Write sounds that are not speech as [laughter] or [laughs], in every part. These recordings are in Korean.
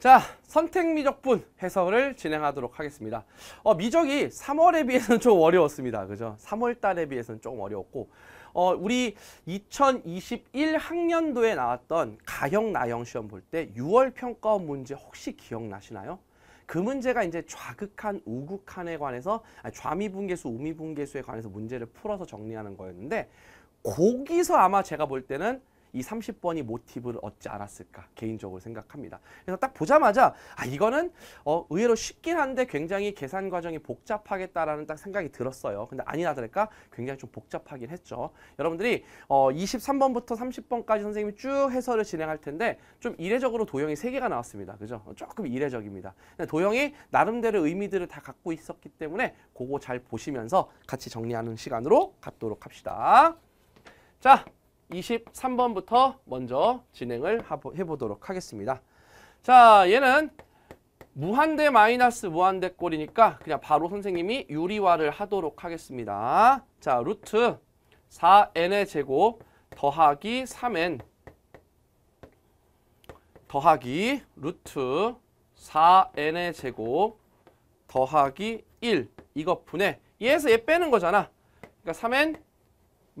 자 선택 미적분 해석을 진행하도록 하겠습니다 어, 미적이 3월에 비해서는 좀 어려웠습니다 그죠 3월 달에 비해서는 조금 어려웠고 어, 우리 2021 학년도에 나왔던 가형 나형 시험 볼 때 6월 평가원 문제 혹시 기억나시나요 그 문제가 이제 좌극한 우극한에 관해서 아니, 좌미분계수 우미분계수에 관해서 문제를 풀어서 정리하는 거였는데 거기서 아마 제가 볼 때는 이 30번이 모티브를 얻지 않았을까 개인적으로 생각합니다. 그래서 딱 보자마자 아 이거는 어, 의외로 쉽긴 한데 굉장히 계산 과정이 복잡하겠다라는 딱 생각이 들었어요. 근데 아니나 다를까 굉장히 좀 복잡하긴 했죠. 여러분들이 어, 23번부터 30번까지 선생님이 쭉 해설을 진행할 텐데 좀 이례적으로 도형이 3개가 나왔습니다. 그죠? 조금 이례적입니다. 도형이 나름대로 의미들을 다 갖고 있었기 때문에 그거 잘 보시면서 같이 정리하는 시간으로 갖도록 합시다. 자, 23번부터 먼저 진행을 해보도록 하겠습니다. 자, 얘는 무한대 마이너스 무한대 꼴이니까 그냥 바로 선생님이 유리화를 하도록 하겠습니다. 자, 루트 4n의 제곱 더하기 3n 더하기 루트 4n의 제곱 더하기 1 이거 분해 얘에서 얘 빼는 거잖아. 그러니까 3n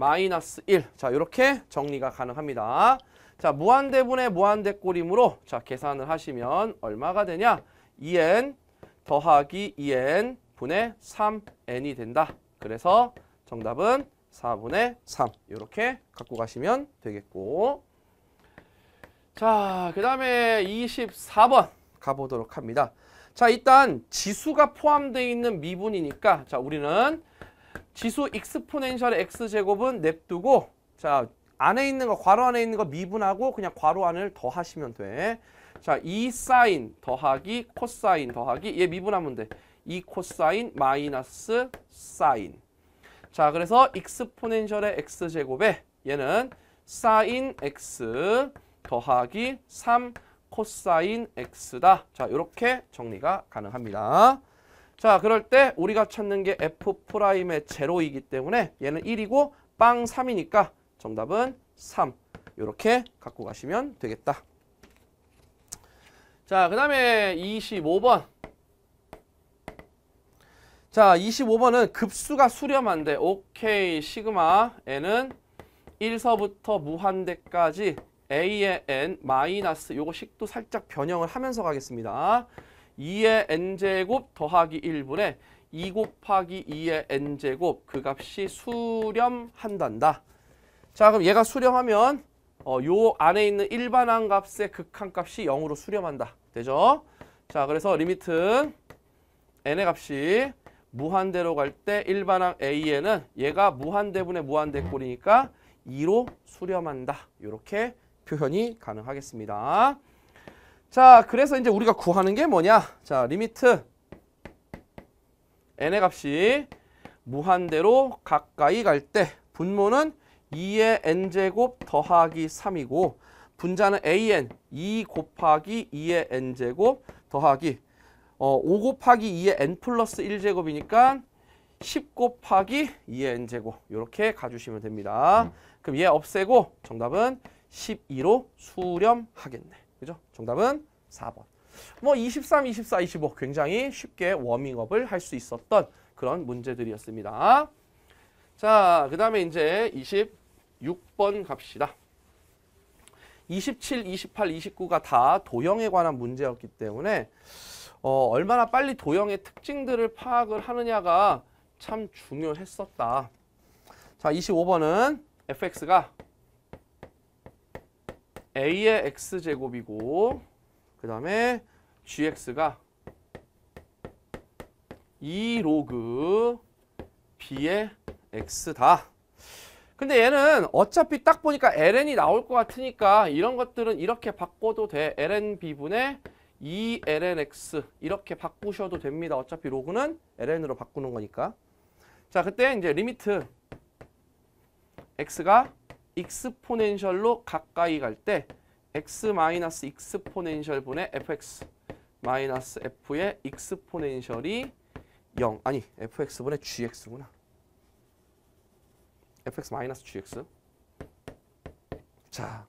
마이너스 1. 자, 이렇게 정리가 가능합니다. 자, 무한대분의 무한대꼬림으로 자, 계산을 하시면 얼마가 되냐? 2n 더하기 2n 분의 3n이 된다. 그래서 정답은 4분의 3 이렇게 갖고 가시면 되겠고 자, 그 다음에 24번 가보도록 합니다. 자, 일단 지수가 포함되어 있는 미분이니까 자, 우리는 지수 익스포넨셜의 x제곱은 냅두고 자 안에 있는 거 괄호 안에 있는 거 미분하고 그냥 괄호 안을 더하시면 돼. 자, 이 사인 더하기 코사인 더하기 얘 미분하면 돼. 이 코사인 마이너스 사인. 자, 그래서 익스포넨셜의 x제곱에 얘는 사인 x 더하기 3 코사인 x다. 자, 이렇게 정리가 가능합니다. 자 그럴 때 우리가 찾는 게 f 프라임의 제로이기 때문에 얘는 1이고 빵 3이니까 정답은 3 이렇게 갖고 가시면 되겠다 자그 다음에 25번 자 25번은 급수가 수렴한데 오케이 시그마 n은 1서부터 무한대까지 a의 n 마이너스 요거 식도 살짝 변형을 하면서 가겠습니다 2의 n제곱 더하기 1분의 2 곱하기 2의 n제곱 그 값이 수렴한단다. 자 그럼 얘가 수렴하면 어, 요 안에 있는 일반항 값의 극한값이 0으로 수렴한다. 되죠? 자 그래서 리미트 n의 값이 무한대로 갈 때 일반항 a에는 얘가 무한대분의 무한대꼴이니까 2로 수렴한다. 이렇게 표현이 가능하겠습니다. 자, 그래서 이제 우리가 구하는 게 뭐냐? 자, 리미트 n의 값이 무한대로 가까이 갈 때 분모는 2의 n제곱 더하기 3이고 분자는 an 2 곱하기 2의 n제곱 더하기 어, 5 곱하기 2의 n 플러스 1제곱이니까 10 곱하기 2의 n제곱 이렇게 가주시면 됩니다. 음. 그럼 얘 없애고 정답은 12로 수렴하겠네. 정답은 4번. 뭐 23, 24, 25 굉장히 쉽게 워밍업을 할 수 있었던 그런 문제들이었습니다. 자, 그 다음에 이제 26번 갑시다. 27, 28, 29가 다 도형에 관한 문제였기 때문에 어, 얼마나 빨리 도형의 특징들을 파악을 하느냐가 참 중요했었다. 자, 25번은 fx가 a의 x제곱이고 그 다음에 gx가 2 e 로그 b의 x다. 근데 얘는 어차피 딱 보니까 ln이 나올 것 같으니까 이런 것들은 이렇게 바꿔도 돼. lnb분의 2lnx e 이렇게 바꾸셔도 됩니다. 어차피 로그는 ln으로 바꾸는 거니까. 자, 그때 이제 리미트 x가 익스포넨셜로 가까이 갈 때 x 마이너스 익스포넨셜 분의 fx 마이너스 f의 익스포넨셜이 0 아니 fx 분의 gx구나 fx 마이너스 gx 자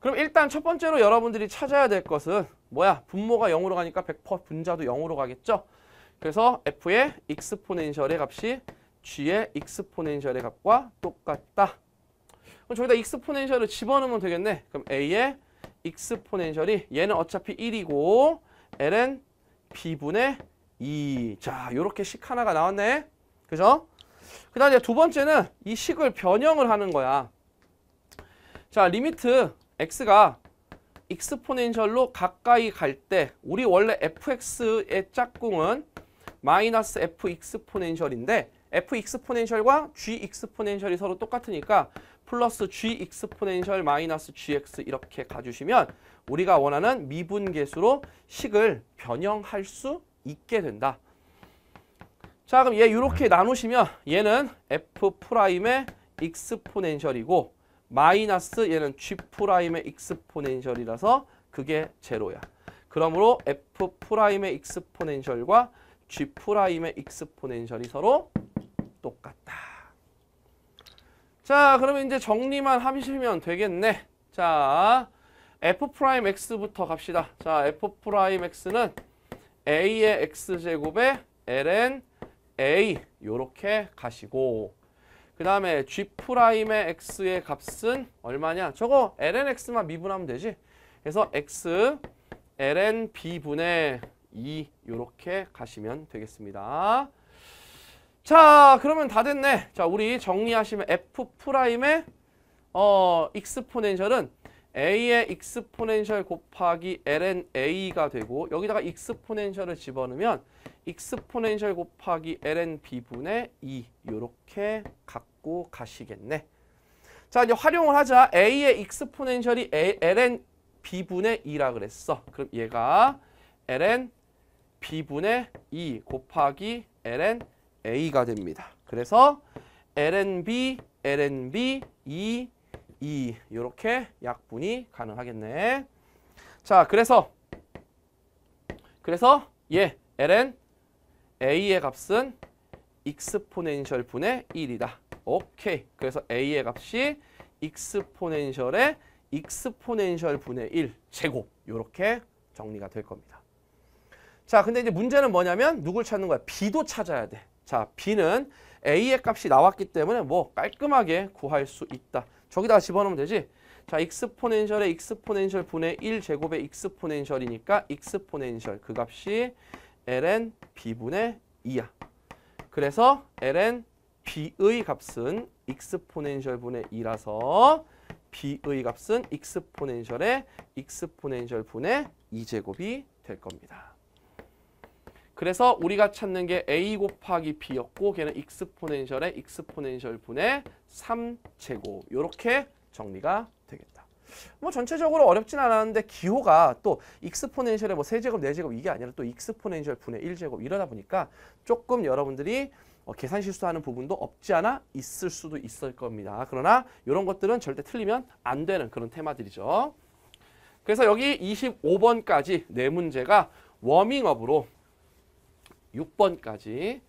그럼 일단 첫 번째로 여러분들이 찾아야 될 것은 뭐야 분모가 0으로 가니까 100% 분자도 0으로 가겠죠 그래서 f의 익스포넨셜의 값이 g의 익스포넨셜의 값과 똑같다 그럼 저기다 익스포넨셜을 집어넣으면 되겠네. 그럼 A의 익스포넨셜이 얘는 어차피 1이고 L은 B분의 2. 자, 이렇게 식 하나가 나왔네. 그죠? 그 다음에 두 번째는 이 식을 변형을 하는 거야. 자, 리미트 x가 익스포넨셜로 가까이 갈 때 우리 원래 fx의 짝꿍은 마이너스 f 익스포넨셜인데 f 익스포넨셜과 g 익스포넨셜이 서로 똑같으니까 플러스 g 익스포넨셜 마이너스 gx 이렇게 가주시면 우리가 원하는 미분계수로 식을 변형할 수 있게 된다. 자 그럼 얘 이렇게 나누시면 얘는 f 프라임의 익스포넨셜이고 마이너스 얘는 g 프라임의 익스포넨셜이라서 그게 제로야. 그러므로 f 프라임의 익스포넨셜과 g 프라임의 익스포넨셜이 서로 똑같다. 자 그러면 이제 정리만 하시면 되겠네 자 f'x부터 갑시다 자 f'x는 a의 x제곱에 ln a 요렇게 가시고 그 다음에 g'의 x의 값은 얼마냐 저거 ln x만 미분하면 되지 그래서 x ln b분의 2 e, 요렇게 가시면 되겠습니다 자 그러면 다 됐네 자 우리 정리하시면 f 프라임의 어 익스포넨셜은 a의 익스포넨셜 곱하기 ln a가 되고 여기다가 익스포넨셜을 집어넣으면 익스포넨셜 곱하기 ln b분의 2 e. 이렇게 갖고 가시겠네 자 이제 활용을 하자 a의 익스포넨셜이 ln b분의 2라 그랬어 그럼 얘가 ln b분의 2 e 곱하기 ln A가 됩니다. 그래서 LNB, LNB, E, E 이렇게 약분이 가능하겠네. 자, 그래서 그래서 예, LN A의 값은 익스포넨셜 분의 1이다. 오케이. 그래서 A의 값이 익스포넨셜의 익스포넨셜 분의 1 제곱 이렇게 정리가 될 겁니다. 자, 근데 이제 문제는 뭐냐면 누굴 찾는 거야? B도 찾아야 돼. 자, B는 A의 값이 나왔기 때문에 뭐 깔끔하게 구할 수 있다. 저기다 집어넣으면 되지. 자, 익스포넨셜의 익스포넨셜 분의 1 제곱의 익스포넨셜이니까 익스포넨셜 그 값이 ln b분의 2야. 그래서 ln b의 값은 익스포넨셜 분의 2라서 b의 값은 익스포넨셜의 익스포넨셜 분의 2제곱이 될 겁니다. 그래서 우리가 찾는 게 a 곱하기 b였고 걔는 익스포넨셜의 익스포넨셜 분의 3제곱 이렇게 정리가 되겠다. 뭐 전체적으로 어렵진 않았는데 기호가 또 익스포넨셜의 뭐 세제곱네제곱 네 이게 아니라 또 익스포넨셜 분의 일제곱 이러다 보니까 조금 여러분들이 어, 계산 실수하는 부분도 없지 않아 있을 수도 있을 겁니다. 그러나 이런 것들은 절대 틀리면 안 되는 그런 테마들이죠. 그래서 여기 25번까지 네 문제가 워밍업으로 6번까지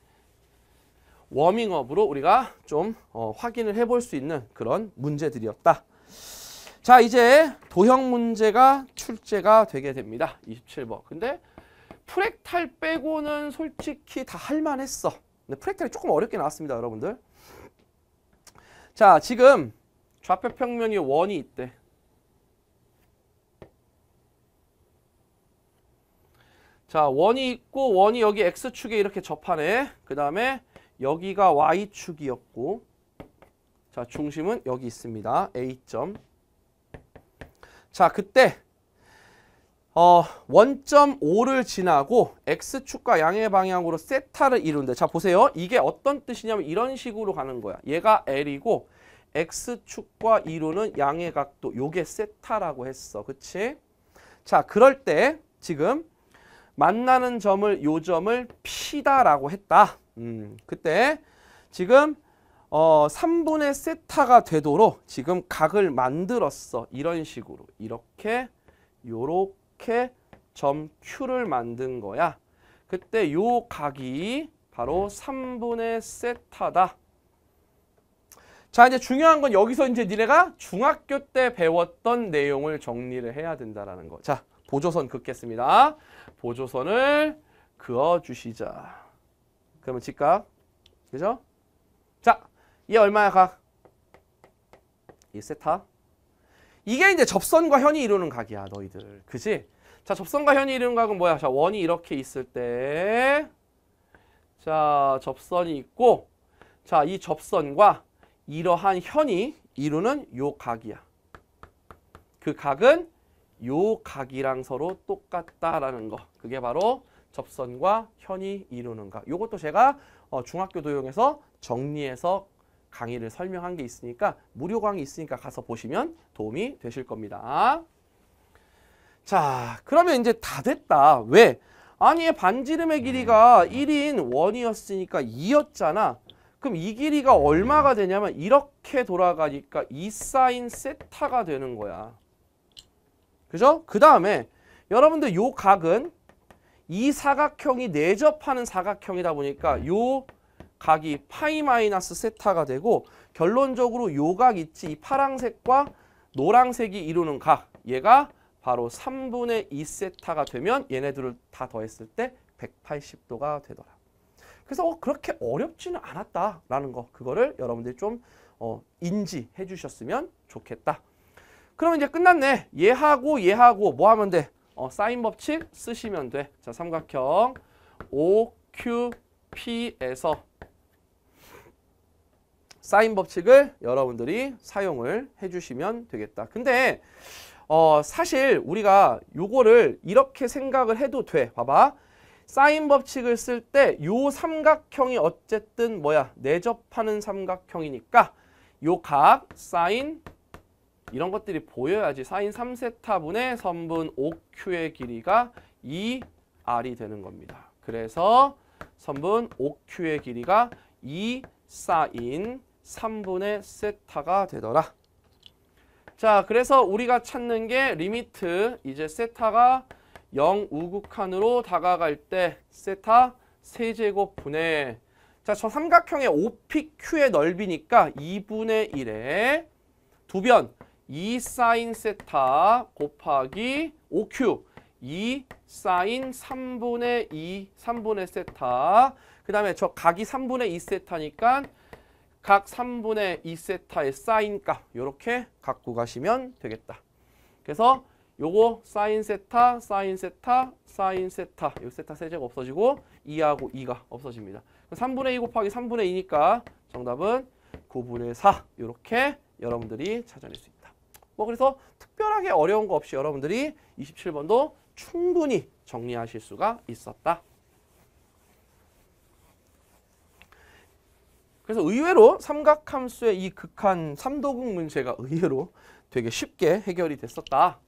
워밍업으로 우리가 좀 어, 확인을 해볼 수 있는 그런 문제들이었다. 자 이제 도형 문제가 출제가 되게 됩니다. 27번. 근데 프랙탈 빼고는 솔직히 다 할만했어. 근데 프랙탈이 조금 어렵게 나왔습니다. 여러분들. 자 지금 좌표 평면이 원이 있대. 자, 원이 있고 원이 여기 x축에 이렇게 접하네. 그 다음에 여기가 y축이었고 자, 중심은 여기 있습니다. A점. 자, 그때 어, 원점 5를 지나고 x축과 양의 방향으로 세타를 이룬데 자 보세요 이게 어떤 뜻이냐면 이런 식으로 가는 거야 얘가 l이고 x축과 이루는 양의 각도 요게 세타라고 했어 그치 자 그럴 때 지금 만나는 점을 요점을 P다라고 했다. 음, 그때 지금 어, 3분의 세타가 되도록 지금 각을 만들었어. 이런 식으로 이렇게 요렇게 점 Q를 만든 거야. 그때 요 각이 바로 3분의 세타다. 자 이제 중요한 건 여기서 이제 니네가 중학교 때 배웠던 내용을 정리를 해야 된다라는 거. 자 보조선 긋겠습니다. 보조선을 그어주시자. 그러면 집값. 그죠? 자, 얘 얼마야, 각? 이 세타. 이게 이제 접선과 현이 이루는 각이야, 너희들. 그지? 자, 접선과 현이 이루는 각은 뭐야? 자, 원이 이렇게 있을 때. 자, 접선이 있고. 자, 이 접선과 이러한 현이 이루는 요 각이야. 그 각은 요 각이랑 서로 똑같다라는 거. 그게 바로 접선과 현이 이루는 각. 요것도 제가 어, 중학교 도용에서 정리해서 강의를 설명한 게 있으니까 무료 강의 있으니까 가서 보시면 도움이 되실 겁니다. 자, 그러면 이제 다 됐다. 왜? 아니, 반지름의 길이가 1인 원이었으니까 2였잖아. 그럼 이 길이가 얼마가 되냐면 이렇게 돌아가니까 2사인 세타가 되는 거야. 그죠? 그 다음에 여러분들 요 각은 이 사각형이 내접하는 사각형이다 보니까 요 각이 파이 마이너스 세타가 되고 결론적으로 요각 있지 이 파랑색과 노랑색이 이루는 각 얘가 바로 3분의 2 세타가 되면 얘네들을 다 더했을 때 180도가 되더라. 그래서 어, 그렇게 어렵지는 않았다라는 거 그거를 여러분들이 좀 어, 인지해 주셨으면 좋겠다. 그러면 이제 끝났네. 얘하고 얘하고 뭐 하면 돼? 어, 사인 법칙 쓰시면 돼. 자, 삼각형 OQP에서 사인 법칙을 여러분들이 사용을 해주시면 되겠다. 근데 어, 사실 우리가 요거를 이렇게 생각을 해도 돼. 봐봐. 사인 법칙을 쓸 때 요 삼각형이 어쨌든 뭐야? 내접하는 삼각형이니까 요 각 사인 이런 것들이 보여야지 사인 3세타분의 선분 5 q 의 길이가 2R이 되는 겁니다. 그래서 선분 5 q 의 길이가 2 사인 3분의 세타가 되더라. 자, 그래서 우리가 찾는 게 리미트 이제 세타가 0 우극한으로 다가갈 때 세타 세제곱분의 자, 저 삼각형의 OPQ의 넓이니까 2분의 1에 두변 2 사인 세타 곱하기 5큐 2 사인 3분의 2 3분의 세타 그 다음에 저 각이 3분의 2 세타니까 각 3분의 2 세타의 사인값 이렇게 갖고 가시면 되겠다 그래서 요거 사인 세타 사인 세타 사인 세타 요 세타 세제가 없어지고 2하고 2가 없어집니다 3분의 2 곱하기 3분의 2니까 정답은 9분의 4 이렇게 여러분들이 찾아낼 수 있다 뭐 그래서 특별하게 어려운 거 없이 여러분들이 27번도 충분히 정리하실 수가 있었다. 그래서 의외로 삼각함수의 이 극한 3도국 문제가 의외로 되게 쉽게 해결이 됐었다.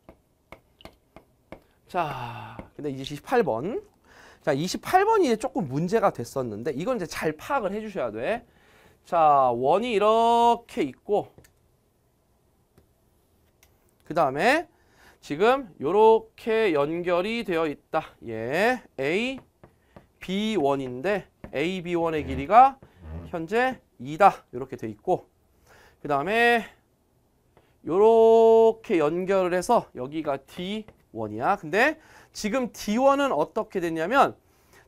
자, 근데 이제 28번. 자, 28번이 이제 조금 문제가 됐었는데 이건 이제 잘 파악을 해 주셔야 돼. 자, 원이 이렇게 있고 그 다음에 지금 이렇게 연결이 되어 있다. 예, A, B1인데 A, B1의 길이가 현재 2다. 이렇게 돼 있고 그 다음에 이렇게 연결을 해서 여기가 D1이야. 근데 지금 D1은 어떻게 됐냐면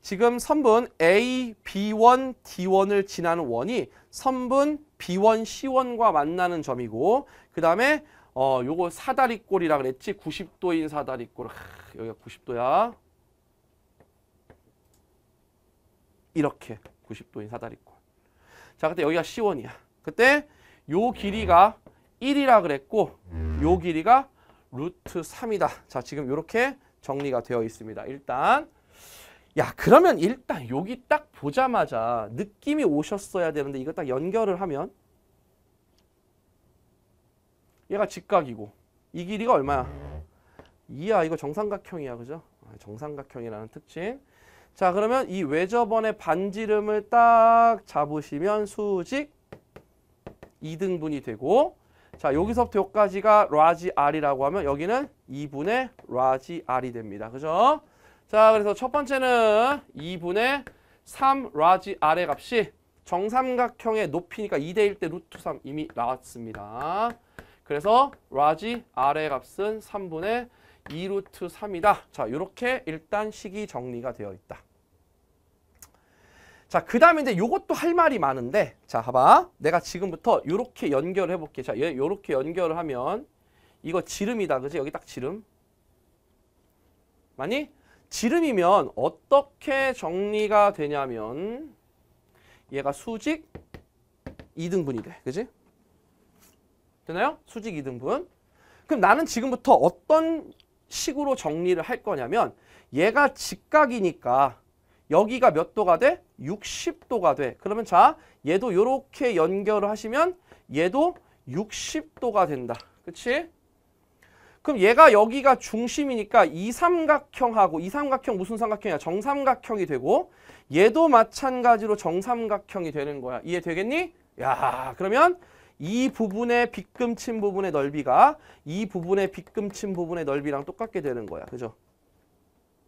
지금 선분 A, B1, D1을 지나는 원이 선분 B1, C1과 만나는 점이고 그 다음에 어, 요거 사다리꼴이라 그랬지? 90도인 사다리꼴. 하, 여기가 90도야. 이렇게 90도인 사다리꼴. 자, 그때 여기가 시원이야. 그때 요 길이가 1이라 그랬고 요 길이가 루트 3이다. 자, 지금 이렇게 정리가 되어 있습니다. 일단 야, 그러면 일단 여기 딱 보자마자 느낌이 오셨어야 되는데 이거 딱 연결을 하면 얘가 직각이고 이 길이가 얼마야? 2야 이거 정삼각형이야 그죠? 아, 정삼각형이라는 특징 자 그러면 이 외접원의 반지름을 딱 잡으시면 수직 2등분이 되고 자 여기서부터 여기까지가 라지 R이라고 하면 여기는 2분의 라지 R이 됩니다. 그죠? 자 그래서 첫 번째는 2분의 3 라지 R의 값이 정삼각형의 높이니까 2대1 때 루트 3 이미 나왔습니다. 그래서 라지 아래 값은 3분의 2루트 3이다. 자, 이렇게 일단 식이 정리가 되어 있다. 자, 그 다음에 이제 요것도 할 말이 많은데, 자, 봐봐. 내가 지금부터 요렇게 연결을 해볼게. 자, 얘 요렇게 연결을 하면, 이거 지름이다. 그지? 여기 딱 지름. 많니 지름이면 어떻게 정리가 되냐면, 얘가 수직 2등분이 돼. 그지? 되나요? 수직 이등분. 그럼 나는 지금부터 어떤 식으로 정리를 할 거냐면 얘가 직각이니까 여기가 몇 도가 돼? 60도가 돼. 그러면 자, 얘도 이렇게 연결을 하시면 얘도 60도가 된다. 그치? 그럼 얘가 여기가 중심이니까 이 삼각형하고 이 삼각형 무슨 삼각형이야? 정삼각형이 되고 얘도 마찬가지로 정삼각형이 되는 거야. 이해되겠니? 야, 그러면 이 부분의 빗금친 부분의 넓이가 이 부분의 빗금친 부분의 넓이랑 똑같게 되는 거야. 그죠?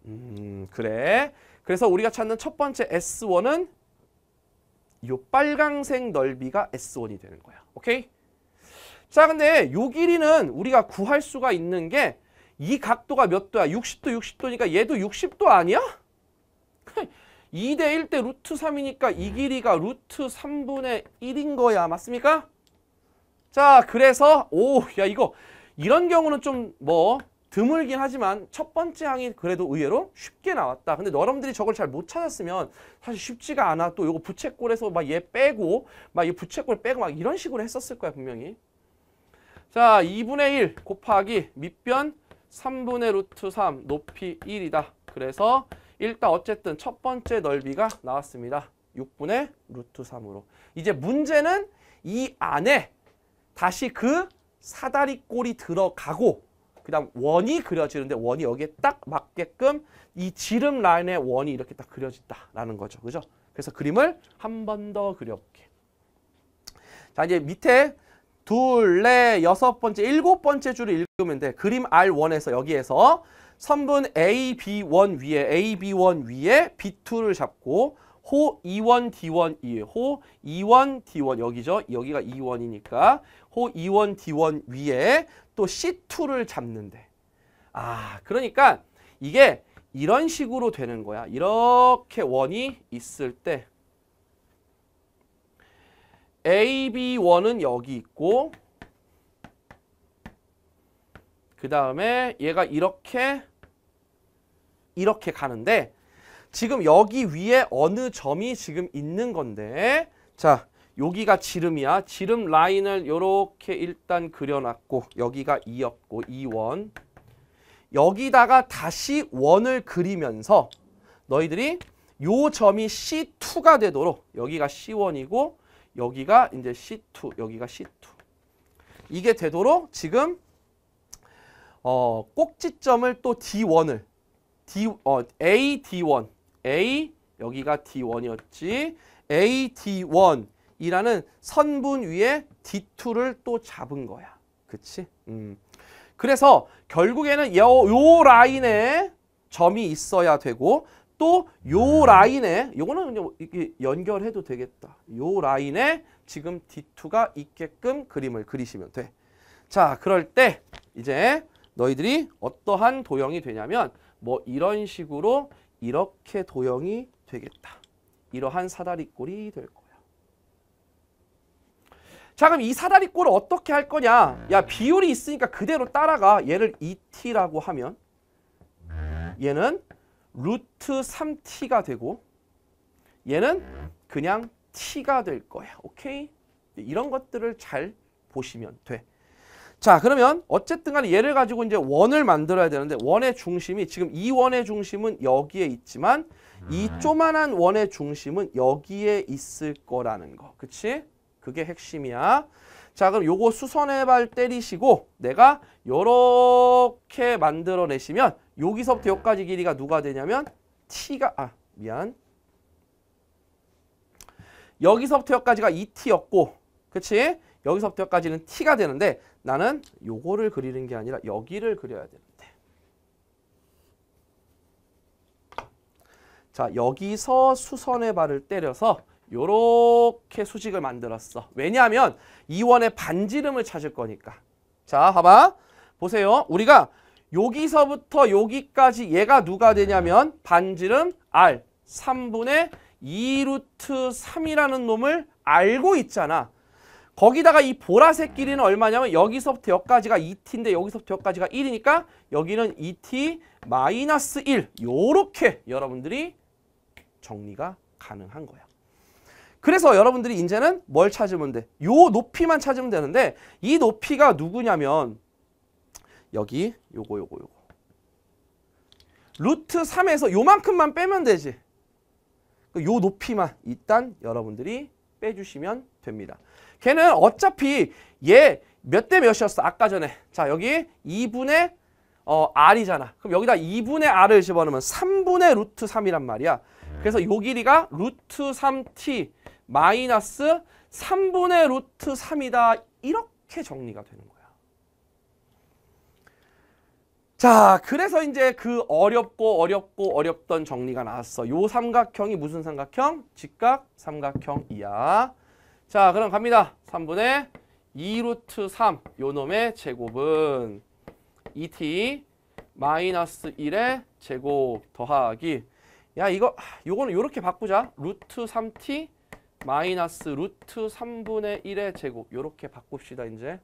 음, 그래. 그래서 우리가 찾는 첫 번째 S1은 이 빨강색 넓이가 S1이 되는 거야. 오케이? 자, 근데 요 길이는 우리가 구할 수가 있는 게 이 각도가 몇 도야? 60도, 60도니까 얘도 60도 아니야? 2대 [laughs] 1대 루트 3이니까 이 길이가 루트 3분의 1인 거야. 맞습니까? 자, 그래서 오, 야 이거 이런 경우는 좀 뭐 드물긴 하지만 첫 번째 항이 그래도 의외로 쉽게 나왔다. 근데 여러분들이 저걸 잘 못 찾았으면 사실 쉽지가 않아. 또요거 부채꼴에서 막 얘 빼고 막 이 부채꼴 빼고 막 이런 식으로 했었을 거야 분명히. 자, 2분의 1 곱하기 밑변 3분의 루트 3 높이 1이다. 그래서 일단 어쨌든 첫 번째 넓이가 나왔습니다. 6분의 루트 3으로. 이제 문제는 이 안에 다시 그 사다리꼴이 들어가고 그 다음 원이 그려지는데 원이 여기에 딱 맞게끔 이 지름 라인의 원이 이렇게 딱 그려진다라는 거죠. 그죠? 그래서 그림을 한 번 더 그려볼게. 자 이제 밑에 둘, 넷, 여섯 번째, 일곱 번째 줄을 읽으면 돼. 그림 R1에서 여기에서 선분 AB1 위에 AB1 위에 B2를 잡고 호 2원 D1 에호 2원 D1 여기죠. 여기가 2원이니까 호 2원 D1 위에 또 C2를 잡는데 아 그러니까 이게 이런 식으로 되는 거야. 이렇게 원이 있을 때 AB1은 여기 있고 그 다음에 얘가 이렇게 이렇게 가는데 지금 여기 위에 어느 점이 지금 있는 건데 자 여기가 지름이야. 지름 라인을 이렇게 일단 그려놨고 여기가 2였고 2원 여기다가 다시 원을 그리면서 너희들이 요 점이 C2가 되도록 여기가 C1이고 여기가 이제 C2 여기가 C2 이게 되도록 지금 어, 꼭지점을 또 D1을 D, 어, A, D1 A 여기가 D1이었지. AD1이라는 선분 위에 D2를 또 잡은 거야. 그치? 음. 그래서 결국에는 요, 요 라인에 점이 있어야 되고 또 요 라인에 요거는 그냥 이렇게 연결해도 되겠다. 요 라인에 지금 D2가 있게끔 그림을 그리시면 돼. 자, 그럴 때 이제 너희들이 어떠한 도형이 되냐면 뭐 이런 식으로 이렇게 도형이 되겠다. 이러한 사다리꼴이 될 거야. 자 그럼 이 사다리꼴을 어떻게 할 거냐. 야 비율이 있으니까 그대로 따라가. 얘를 2t라고 하면 얘는 루트 3t가 되고 얘는 그냥 t가 될 거야. 오케이? 이런 것들을 잘 보시면 돼. 자 그러면 어쨌든 간에 얘를 가지고 이제 원을 만들어야 되는데 원의 중심이 지금 이 원의 중심은 여기에 있지만 이 음. 조만한 원의 중심은 여기에 있을 거라는 거 그치? 그게 핵심이야 자 그럼 요거 수선해발 때리시고 내가 요렇게 만들어내시면 여기서부터 네. 여기까지 길이가 누가 되냐면 t가 아 미안 여기서부터 여기까지가 2t였고 그치? 여기서부터 여기까지는 t가 되는데 나는 요거를 그리는 게 아니라 여기를 그려야 되는데 자 여기서 수선의 발을 때려서 요렇게 수직을 만들었어 왜냐하면 이원의 반지름을 찾을 거니까 자 봐봐 보세요 우리가 여기서부터 여기까지 얘가 누가 되냐면 반지름 R 3분의 2루트 3이라는 놈을 알고 있잖아 거기다가 이 보라색 길이는 얼마냐면 여기서부터 여기까지가 2t인데 여기서부터 여기까지가 1이니까 여기는 2t 마이너스 1 요렇게 여러분들이 정리가 가능한 거야. 그래서 여러분들이 이제는 뭘 찾으면 돼? 요 높이만 찾으면 되는데 이 높이가 누구냐면 여기 요거 요거 요거 루트 3에서 요만큼만 빼면 되지. 그 요 높이만 일단 여러분들이 빼주시면 됩니다. 걔는 어차피 얘 몇 대 몇이었어 아까 전에 자 여기 2분의 어, R이잖아 그럼 여기다 2분의 R을 집어넣으면 3분의 루트 3이란 말이야 그래서 요 길이가 루트 3t 마이너스 3분의 루트 3이다 이렇게 정리가 되는 거야 자 그래서 이제 그 어렵고 어렵고 어렵던 정리가 나왔어 요 삼각형이 무슨 삼각형? 직각 삼각형이야 자 그럼 갑니다. 3분의 2루트 3 요놈의 제곱은 2t e 마이너스 1의 제곱 더하기 야 이거 요거는 요렇게 바꾸자 루트 3t 마이너스 루트 3분의 1의 제곱 요렇게 바꿉시다 이제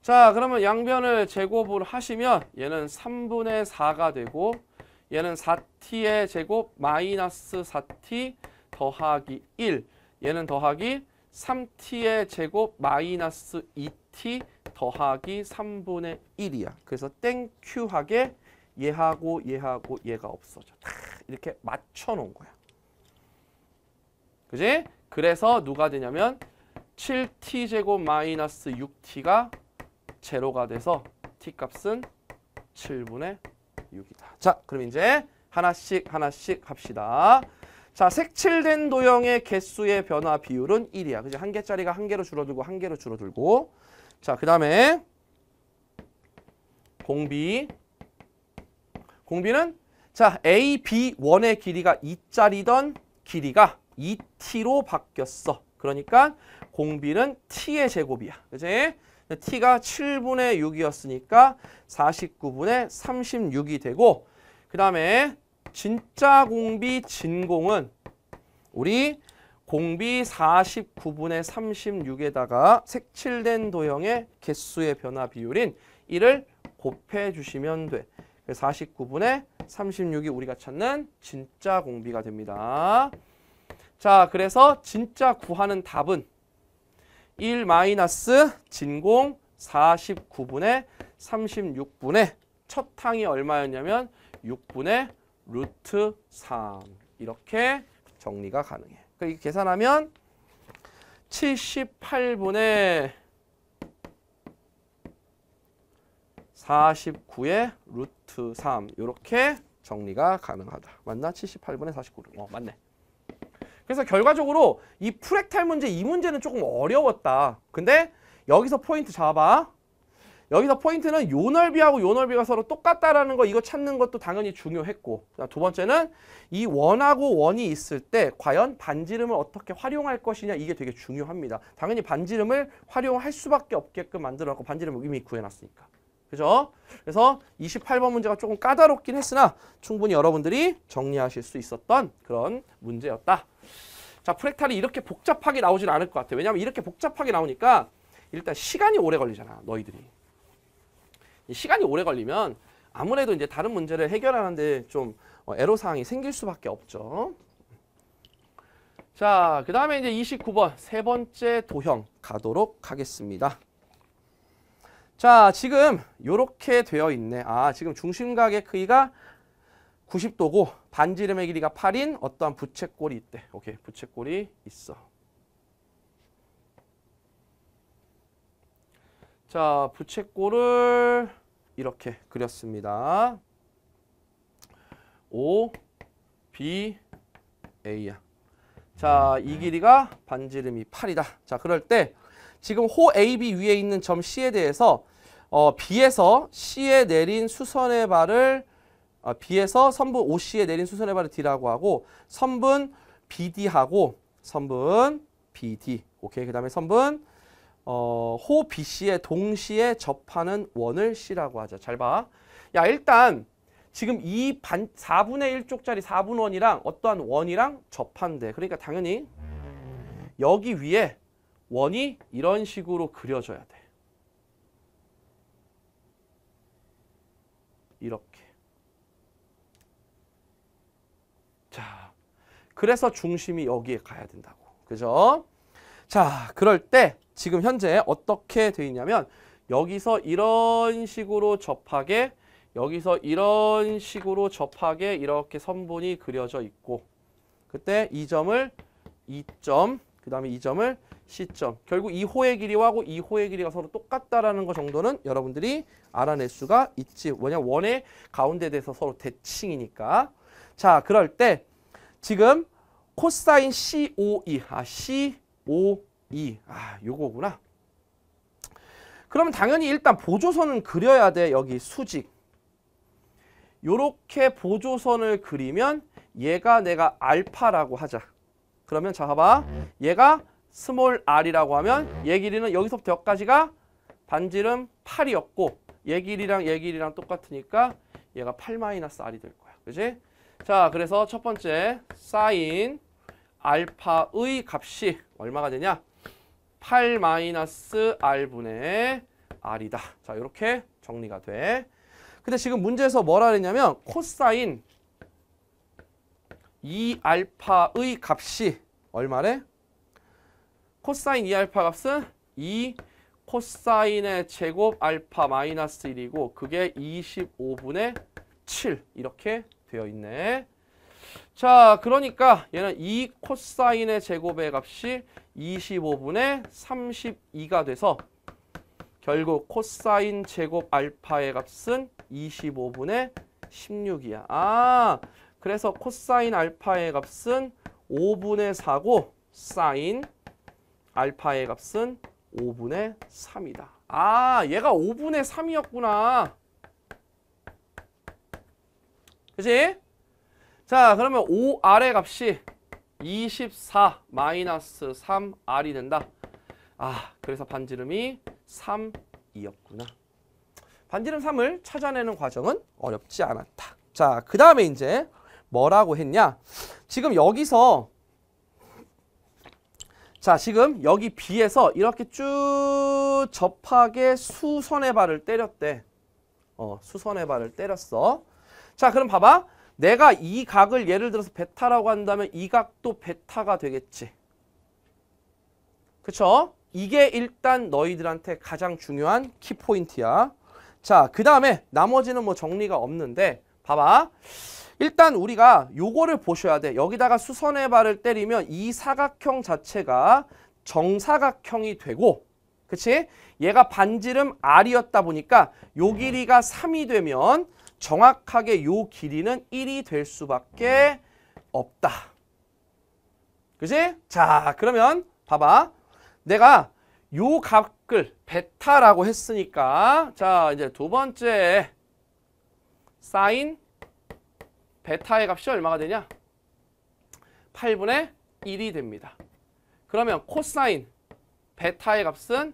자 그러면 양변을 제곱을 하시면 얘는 3분의 4가 되고 얘는 4t의 제곱 마이너스 4t 더하기 1 얘는 더하기 3t의 제곱 마이너스 2t 더하기 3분의 1이야. 그래서 땡큐하게 얘하고 얘하고 얘가 없어져. 다 이렇게 맞춰놓은 거야. 그지? 그래서 누가 되냐면 7t제곱 마이너스 6t가 제로가 돼서 t값은 7분의 6이다. 자, 그럼 이제 하나씩 하나씩 합시다. 자, 색칠된 도형의 개수의 변화 비율은 1이야. 그지? 한 개짜리가 한 개로 줄어들고 한 개로 줄어들고. 자, 그다음에 공비. 공비는 자, A, B1의 길이가 2짜리던 길이가 2t로 바뀌었어. 그러니까 공비는 t의 제곱이야. 그지? t가 7분의 6이었으니까 49분의 36이 되고 그 다음에 진짜 공비 진공은 우리 공비 49분의 36에다가 색칠된 도형의 개수의 변화 비율인 1을 곱해 주시면 돼. 49분의 36이 우리가 찾는 진짜 공비가 됩니다. 자, 그래서 진짜 구하는 답은 1 마이너스 진공 49분의 36분의 첫 항이 얼마였냐면 6분의 루트 3 이렇게 정리가 가능해. 그러니까 계산하면 78분의 49의 루트 3 이렇게 정리가 가능하다. 맞나? 78분의 49. 어, 맞네. 그래서 결과적으로 이 프랙탈 문제 이 문제는 조금 어려웠다. 근데 여기서 포인트 잡아. 여기서 포인트는 요 넓이하고 요 넓이가 서로 똑같다라는 거 이거 찾는 것도 당연히 중요했고 두 번째는 이 원하고 원이 있을 때 과연 반지름을 어떻게 활용할 것이냐 이게 되게 중요합니다. 당연히 반지름을 활용할 수밖에 없게끔 만들어놓고 반지름을 이미 구해놨으니까. 그죠? 그래서 28번 문제가 조금 까다롭긴 했으나 충분히 여러분들이 정리하실 수 있었던 그런 문제였다. 자, 프랙탈이 이렇게 복잡하게 나오진 않을 것 같아요. 왜냐하면 이렇게 복잡하게 나오니까 일단 시간이 오래 걸리잖아, 너희들이. 시간이 오래 걸리면 아무래도 이제 다른 문제를 해결하는데 좀 어, 애로사항이 생길 수밖에 없죠. 자, 그 다음에 이제 29번 세 번째 도형 가도록 하겠습니다. 자, 지금 이렇게 되어 있네. 아, 지금 중심각의 크기가 90도고 반지름의 길이가 8인 어떠한 부채꼴이 있대. 오케이, 부채꼴이 있어. 자, 부채꼴을 이렇게 그렸습니다. O, B, A야. 자, 이 길이가 반지름이 8이다. 자, 그럴 때 지금 호 AB 위에 있는 점 C에 대해서 어, B에서 C에 내린 수선의 발을 어, B에서 선분 OC에 내린 수선의 발을 D라고 하고 선분 BD하고 선분 BD 오케이 그 다음에 선분 어, 호 BC에 동시에 접하는 원을 C라고 하죠. 잘 봐. 야, 일단 지금 이 반, 4분의 1쪽짜리 4분 원이랑 어떠한 원이랑 접한대. 그러니까 당연히 여기 위에 원이 이런 식으로 그려져야 돼. 이렇게. 자, 그래서 중심이 여기에 가야 된다고. 그죠? 자, 그럴 때 지금 현재 어떻게 돼 있냐면 여기서 이런 식으로 접하게 여기서 이런 식으로 접하게 이렇게 선분이 그려져 있고 그때 이 점을 2점 그 다음에 이 점을 C점 결국 이 호의 길이와고이 호의 길이가 서로 똑같다라는 거 정도는 여러분들이 알아낼 수가 있지 왜냐 원의 가운데 대해서 서로 대칭이니까 자 그럴 때 지금 코사인 COE 아 COE 2. 아, 요거구나. 그러면 당연히 일단 보조선은 그려야 돼. 여기 수직. 요렇게 보조선을 그리면 얘가 내가 알파라고 하자. 그러면 자 봐봐. 얘가 스몰 r이라고 하면 얘 길이는 여기서부터 여기까지가 반지름 8이었고 얘 길이랑 얘 길이랑 똑같으니까 얘가 8 마이너스 r이 될 거야. 그지? 자 그래서 첫 번째 사인 알파의 값이 얼마가 되냐? 8 마이너스 R분의 R이다. 자, 이렇게 정리가 돼. 근데 지금 문제에서 뭐라 그랬냐면 코사인 2알파의 값이 얼마래? 코사인 2알파 값은 2 코사인의 제곱 알파 마이너스 1이고 그게 25분의 7 이렇게 되어 있네. 자 그러니까 얘는 2 코사인의 제곱의 값이 25분의 32가 돼서 결국 코사인 제곱 알파의 값은 25분의 16이야. 아, 그래서 코사인 알파의 값은 5분의 4고 사인 알파의 값은 5분의 3이다. 아, 얘가 5분의 3이었구나. 그지? 자, 그러면 5R의 값이 24 마이너스 3R이 된다. 아, 그래서 반지름이 3이었구나. 반지름 3을 찾아내는 과정은 어렵지 않았다. 자, 그 다음에 이제 뭐라고 했냐? 지금 여기서 자, 지금 여기 B에서 이렇게 쭉 접하게 수선의 발을 때렸대. 어, 수선의 발을 때렸어. 자, 그럼 봐봐. 내가 이 각을 예를 들어서 베타라고 한다면 이 각도 베타가 되겠지. 그쵸? 이게 일단 너희들한테 가장 중요한 키포인트야. 자, 그 다음에 나머지는 뭐 정리가 없는데 봐봐. 일단 우리가 요거를 보셔야 돼. 여기다가 수선의 발을 때리면 이 사각형 자체가 정사각형이 되고 그치? 얘가 반지름 R이었다 보니까 요 길이가 3이 되면 정확하게 요 길이는 1이 될 수밖에 없다. 그지? 자, 그러면 봐봐. 내가 요값을 베타라고 했으니까 자, 이제 두 번째 사인 베타의 값이 얼마가 되냐? 8분의 1이 됩니다. 그러면 코사인 베타의 값은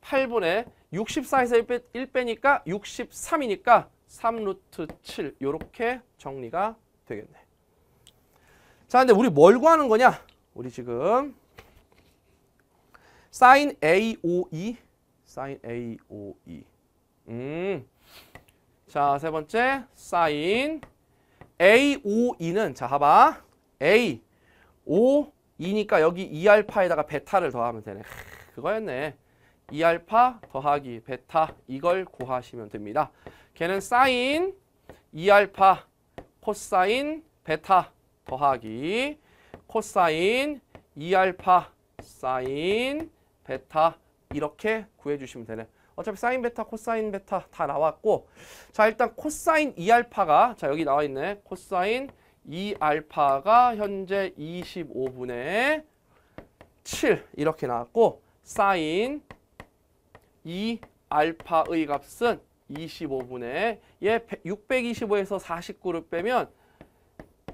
8분의 64에서 1 빼니까 63이니까 3루트 7 이렇게 정리가 되겠네. 자, 근데 우리 뭘 구하는 거냐? 우리 지금 사인 AOE 사인 AOE 음. 자, 세 번째 사인 AOE는 자, 봐봐. A O 2니까 여기 2알파에다가 베타를 더하면 되네. 그거였네. 2알파 더하기 베타 이걸 구하시면 됩니다. 걔는 사인 2알파 코사인 베타 더하기 코사인 2알파 사인 베타 이렇게 구해주시면 되네. 어차피 사인 베타, 코사인 베타 다 나왔고 자 일단 코사인 2알파가 자 여기 나와 있네. 코사인 2알파가 현재 25분의 7 이렇게 나왔고 사인 2알파의 값은 2 5분에얘 625에서 49를 빼면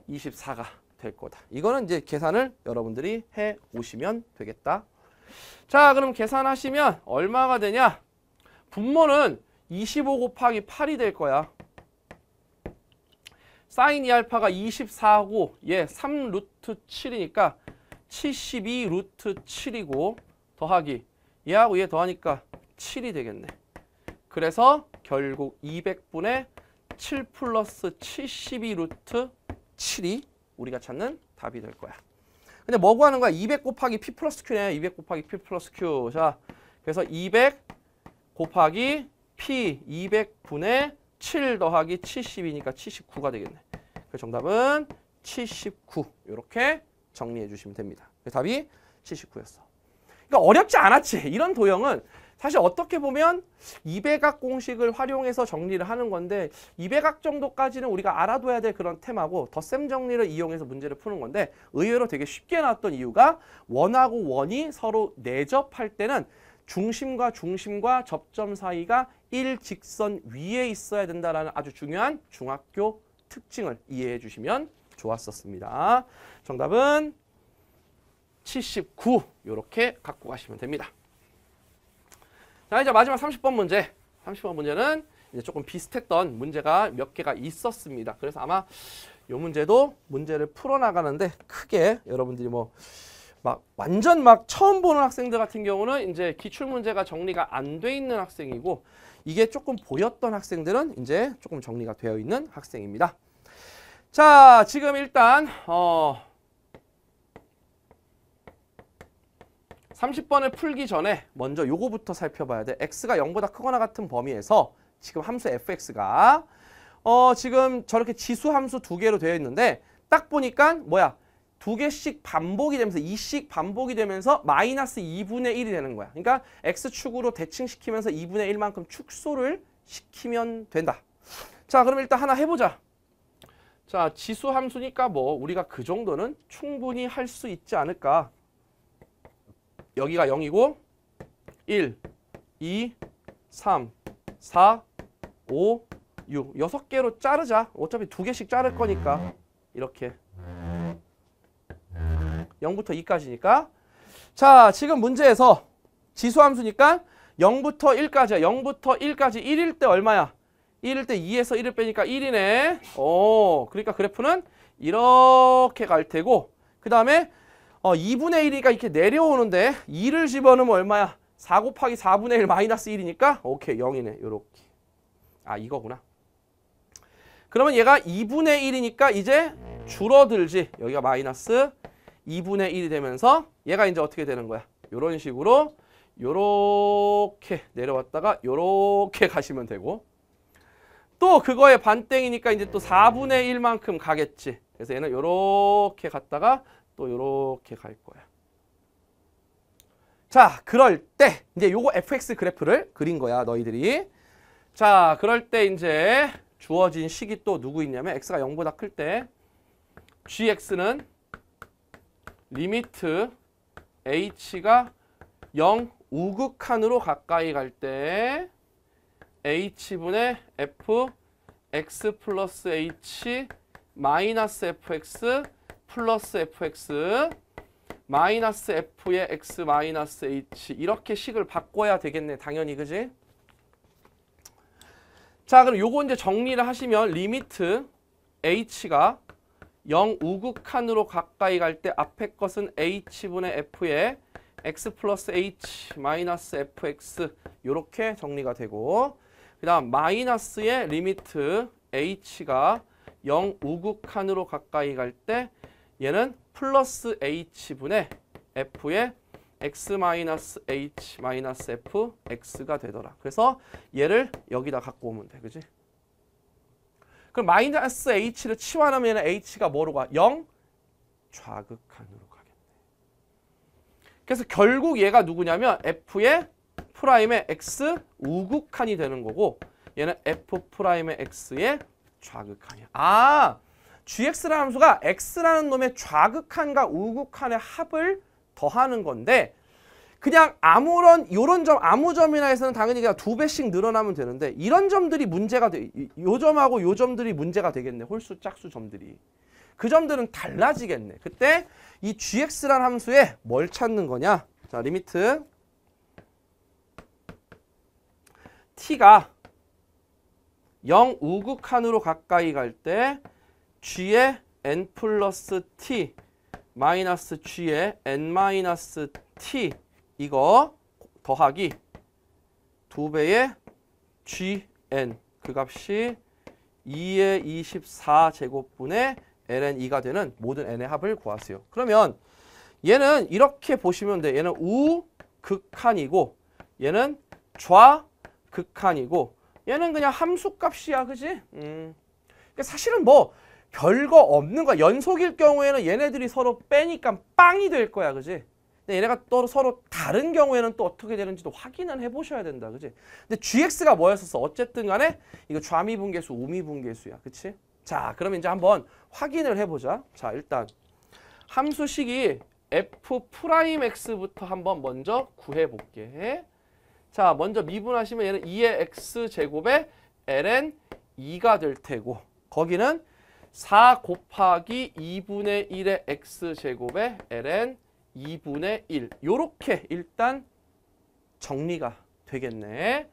24가 될 거다. 이거는 이제 계산을 여러분들이 해 오시면 되겠다. 자 그럼 계산하시면 얼마가 되냐? 분모는 25 곱하기 8이 될 거야. 사인 2알파가 24고 얘 3루트 7이니까 72 루트 7이고 더하기 얘하고 얘 더하니까 7이 되겠네. 그래서 결국 200분의 7 플러스 72 루트 7이 우리가 찾는 답이 될 거야. 근데 뭐 구하는 거야? 200 곱하기 P 플러스 Q네. 200 곱하기 P 플러스 Q. 자, 그래서 200 곱하기 P 200분의 7 더하기 70이니까 79가 되겠네. 그 정답은 79. 이렇게 정리해 주시면 됩니다. 그 답이 79였어. 그러니까 어렵지 않았지. 이런 도형은 사실 어떻게 보면 이백각 공식을 활용해서 정리를 하는 건데 이백각 정도까지는 우리가 알아둬야 될 그런 테마고 덧셈 정리를 이용해서 문제를 푸는 건데 의외로 되게 쉽게 나왔던 이유가 원하고 원이 서로 내접할 때는 중심과 중심과 접점 사이가 일직선 위에 있어야 된다라는 아주 중요한 중학교 특징을 이해해 주시면 좋았었습니다. 정답은 79 이렇게 갖고 가시면 됩니다. 자, 이제 마지막 30번 문제. 30번 문제는 이제 조금 비슷했던 문제가 몇 개가 있었습니다. 그래서 아마 이 문제도 문제를 풀어나가는데 크게 여러분들이 뭐 막 완전 막 처음 보는 학생들 같은 경우는 이제 기출문제가 정리가 안 돼 있는 학생이고 이게 조금 보였던 학생들은 이제 조금 정리가 되어 있는 학생입니다. 자, 지금 일단 어 30번을 풀기 전에 먼저 요거부터 살펴봐야 돼. x가 0보다 크거나 같은 범위에서 지금 함수 fx가 어 지금 저렇게 지수 함수 두 개로 되어 있는데 딱 보니까 뭐야 두 개씩 반복이 되면서 이씩 반복이 되면서 마이너스 2분의 1이 되는 거야. 그러니까 x축으로 대칭시키면서 2분의 1만큼 축소를 시키면 된다. 자 그럼 일단 하나 해보자. 자 지수 함수니까 뭐 우리가 그 정도는 충분히 할 수 있지 않을까 여기가 0이고 1, 2, 3, 4, 5, 6여 개로 자르자 어차피 두 개씩 자를 거니까 이렇게 0부터 2까지니까 자 지금 문제에서 지수함수니까 0부터 1까지야 0부터 1까지 1일 때 얼마야 1일 때 2에서 1을 빼니까 1이네 오 그러니까 그래프는 이렇게 갈 테고 그 다음에 어, 2분의 1이니까 이렇게 내려오는데 2를 집어넣으면 얼마야? 4 곱하기 4분의 1 마이너스 1이니까 오케이 0이네 요렇게 아 이거구나 그러면 얘가 2분의 1이니까 이제 줄어들지 여기가 마이너스 2분의 1이 되면서 얘가 이제 어떻게 되는 거야 요런 식으로 요렇게 내려왔다가 요렇게 가시면 되고 또그거에 반땡이니까 이제 또 4분의 1만큼 가겠지 그래서 얘는 요렇게 갔다가 또 이렇게 갈 거야. 자, 그럴 때 이제 요거 fx 그래프를 그린 거야, 너희들이. 자, 그럴 때 이제 주어진 식이 또 누구 있냐면 x가 0보다 클 때 gx는 리미트 h가 0 우극한으로 가까이 갈 때 h분의 f x 플러스 h 마이너스 fx 플러스 fx 마이너스 f의 x 마이너스 h 이렇게 식을 바꿔야 되겠네 당연히 그지? 자 그럼 요거 이제 정리를 하시면 리미트 h가 0 우극한으로 가까이 갈 때 앞에 것은 h분의 f의 x 플러스 h 마이너스 fx 이렇게 정리가 되고 그 다음 마이너스의 리미트 h가 0 우극한으로 가까이 갈때 얘는 플러스 h분의 f의 x 마이너스 h 마이너스 f x가 되더라. 그래서 얘를 여기다 갖고 오면 돼. 그지? 그럼 마이너스 h를 치환하면 h가 뭐로 가? 0 좌극한으로 가겠네. 그래서 결국 얘가 누구냐면 f의 프라임의 x 우극한이 되는 거고 얘는 f 프라임의 x의 좌극한이야. 아! gx라는 함수가 x라는 놈의 좌극한과 우극한의 합을 더하는 건데 그냥 아무런 요런 점 아무 점이나 해서는 당연히 그냥 두 배씩 늘어나면 되는데 이런 점들이 문제가 돼. 요 점하고 요 점들이 문제가 되겠네. 홀수 짝수 점들이. 그 점들은 달라지겠네. 그때 이 gx란 함수에 뭘 찾는 거냐? 자, 리미트 t가 0 우극한으로 가까이 갈때 g의 n 플러스 t 마이너스 g의 n 마이너스 t 이거 더하기 두 배의 gn 그 값이 2의 24제곱분의 ln2가 되는 모든 n의 합을 구하세요. 그러면 얘는 이렇게 보시면 돼. 얘는 우 극한이고 얘는 좌 극한이고 얘는 그냥 함수값이야. 그지? 음. 그러니까 사실은 뭐 결과 없는 거야. 연속일 경우에는 얘네들이 서로 빼니까 빵이 될 거야. 그지? 근데 얘네가 또 서로 다른 경우에는 또 어떻게 되는지도 확인을 해보셔야 된다. 그지? 근데 GX가 뭐였었어? 어쨌든 간에 이거 좌미분계수, 우미분계수야. 그치? 자, 그러면 이제 한번 확인을 해보자. 자, 일단 함수식이 f'x부터 프라임 한번 먼저 구해볼게. 자, 먼저 미분하시면 얘는 2의 x제곱에 ln 2가 될 테고 거기는 4 곱하기 2분의 1의 x제곱에 ln 2분의 1 요렇게 일단 정리가 되겠네.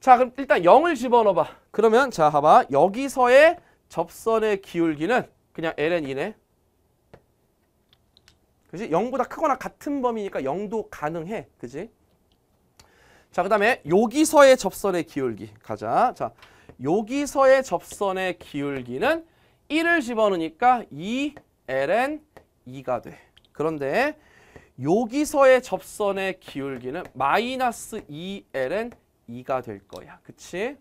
자 그럼 일단 0을 집어넣어봐. 그러면 자 봐봐 여기서의 접선의 기울기는 그냥 ln 2네. 그지 0보다 크거나 같은 범위니까 0도 가능해. 그지 자, 그 다음에 여기서의 접선의 기울기 가자. 자, 여기서의 접선의 기울기는 1을 집어넣으니까 2 ln 2가 돼. 그런데 여기서의 접선의 기울기는 마이너스 2 ln 2가 될 거야. 그치?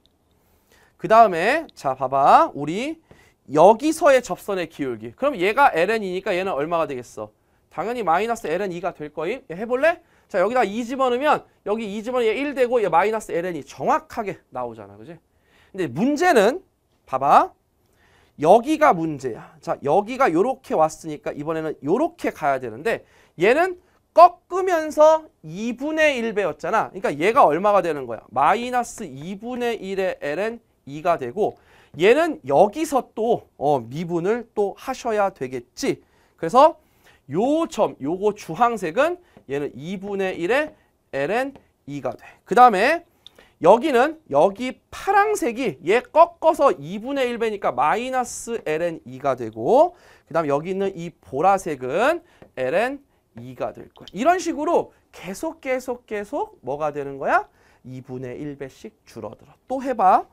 그 다음에 자 봐봐. 우리 여기서의 접선의 기울기. 그럼 얘가 ln이니까 얘는 얼마가 되겠어? 당연히 마이너스 ln2가 될 거임. 해볼래? 자 여기다 2 집어넣으면 여기 2 집어넣으면 1 되고 얘 마이너스 ln이 정확하게 나오잖아. 그지? 근데 문제는 봐봐. 여기가 문제야. 자, 여기가 요렇게 왔으니까 이번에는 요렇게 가야 되는데 얘는 꺾으면서 2분의 1배였잖아. 그러니까 얘가 얼마가 되는 거야? 마이너스 2분의 1의 ln 2가 되고 얘는 여기서 또 어, 미분을 또 하셔야 되겠지. 그래서 요 점, 요거 주황색은 얘는 2분의 1의 ln 2가 돼. 그 다음에 여기는 여기 파랑색이 얘 꺾어서 2분의 1배니까 마이너스 ln2가 되고 그 다음 여기 있는 이 보라색은 ln2가 될 거야. 이런 식으로 계속 계속 계속 뭐가 되는 거야? 2분의 1배씩 줄어들어. 또 해봐.